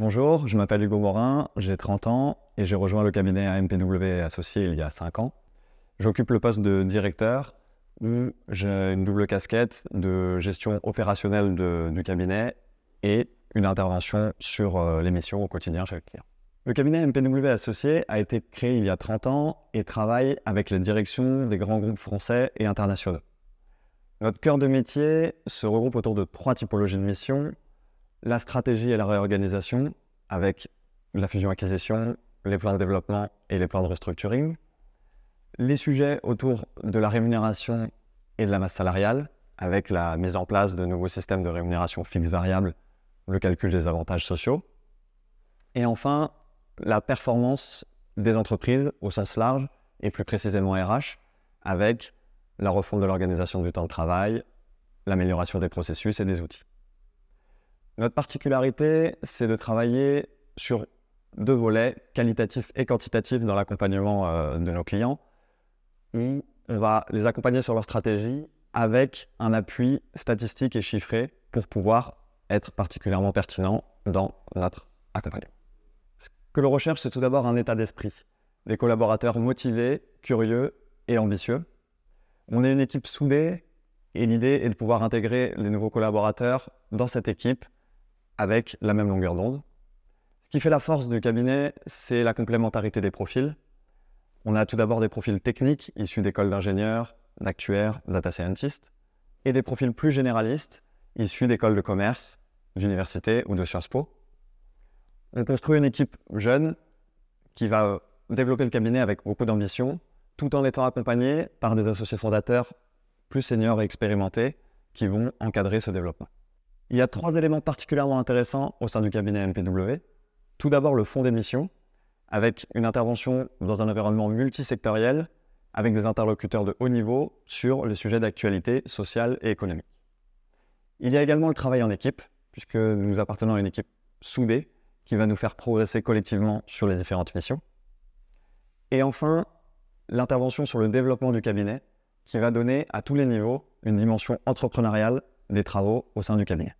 Bonjour, je m'appelle Hugo Morin, j'ai 30 ans et j'ai rejoint le cabinet MPW associé il y a 5 ans. J'occupe le poste de directeur où j'ai une double casquette de gestion opérationnelle du cabinet et une intervention sur euh, les missions au quotidien chez le client. Le cabinet MPW Associé a été créé il y a 30 ans et travaille avec les directions des grands groupes français et internationaux. Notre cœur de métier se regroupe autour de trois typologies de missions la stratégie et la réorganisation avec la fusion-acquisition, les plans de développement et les plans de restructuring, les sujets autour de la rémunération et de la masse salariale, avec la mise en place de nouveaux systèmes de rémunération fixe-variable, le calcul des avantages sociaux, et enfin la performance des entreprises au sens large et plus précisément RH, avec la refonte de l'organisation du temps de travail, l'amélioration des processus et des outils. Notre particularité, c'est de travailler sur deux volets, qualitatif et quantitatif, dans l'accompagnement euh, de nos clients, où on va les accompagner sur leur stratégie avec un appui statistique et chiffré pour pouvoir être particulièrement pertinent dans notre accompagnement. Ce que l'on recherche, c'est tout d'abord un état d'esprit, des collaborateurs motivés, curieux et ambitieux. On est une équipe soudée et l'idée est de pouvoir intégrer les nouveaux collaborateurs dans cette équipe avec la même longueur d'onde. Ce qui fait la force du cabinet, c'est la complémentarité des profils. On a tout d'abord des profils techniques issus d'écoles d'ingénieurs, d'actuaires, data scientists, et des profils plus généralistes issus d'écoles de commerce, d'universités ou de Sciences Po. On construit une équipe jeune qui va développer le cabinet avec beaucoup d'ambition, tout en étant accompagnée par des associés fondateurs plus seniors et expérimentés qui vont encadrer ce développement. Il y a trois éléments particulièrement intéressants au sein du cabinet MPW. Tout d'abord, le fonds missions, avec une intervention dans un environnement multisectoriel, avec des interlocuteurs de haut niveau sur les sujets d'actualité sociale et économique. Il y a également le travail en équipe, puisque nous appartenons à une équipe soudée qui va nous faire progresser collectivement sur les différentes missions. Et enfin, l'intervention sur le développement du cabinet, qui va donner à tous les niveaux une dimension entrepreneuriale des travaux au sein du cabinet.